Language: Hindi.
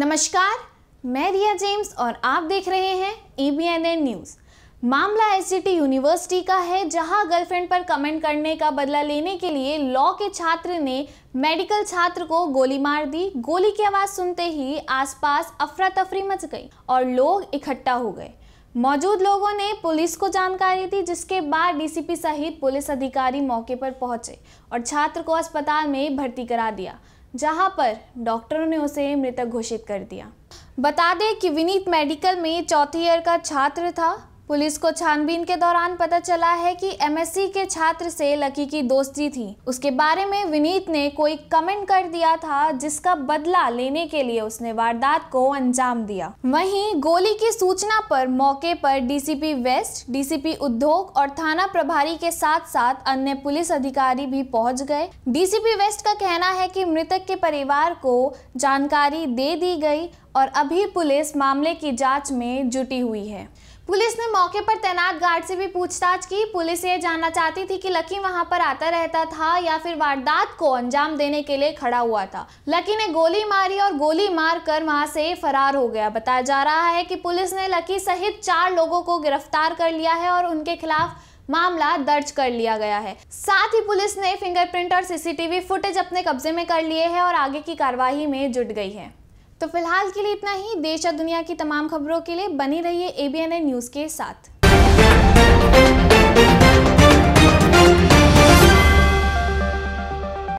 नमस्कार मैं रिया जेम्स और आप देख रहे हैं A B N N news मामला एस यूनिवर्सिटी का है जहां गर्लफ्रेंड पर कमेंट करने का बदला लेने के लिए लॉ के छात्र ने मेडिकल छात्र को गोली मार दी गोली की आवाज़ सुनते ही आसपास अफरा तफरी मच गई और लोग इकट्ठा हो गए मौजूद लोगों ने पुलिस को जानकारी दी जिसके बाद डीसीपी सहित पुलिस अधिकारी मौके पर पहुंचे और छात्र को अस्पताल में भर्ती करा दिया जहां पर डॉक्टरों ने उसे मृतक घोषित कर दिया बता दें कि विनीत मेडिकल में चौथी ईयर का छात्र था पुलिस को छानबीन के दौरान पता चला है कि एमएससी के छात्र से लकी की दोस्ती थी उसके बारे में विनीत ने कोई कमेंट कर दिया था जिसका बदला लेने के लिए उसने वारदात को अंजाम दिया वहीं गोली की सूचना पर मौके पर डीसीपी वेस्ट डीसीपी उद्योग और थाना प्रभारी के साथ साथ अन्य पुलिस अधिकारी भी पहुंच गए डीसीपी वेस्ट का कहना है की मृतक के परिवार को जानकारी दे दी गई और अभी पुलिस मामले की जांच में जुटी हुई है पुलिस ने मौके पर तैनात गार्ड से भी पूछताछ की पुलिस ये जानना चाहती थी कि लकी वहां पर आता रहता था या फिर वारदात को अंजाम देने के लिए खड़ा हुआ था लकी ने गोली मारी और गोली मार कर वहां से फरार हो गया बताया जा रहा है कि पुलिस ने लकी सहित चार लोगों को गिरफ्तार कर लिया है और उनके खिलाफ मामला दर्ज कर लिया गया है साथ ही पुलिस ने फिंगरप्रिंट और सीसीटीवी फुटेज अपने कब्जे में कर लिए है और आगे की कार्यवाही में जुट गई है तो फिलहाल के लिए इतना ही देश और दुनिया की तमाम खबरों के लिए बनी रहिए एबीएनएन न्यूज़ के साथ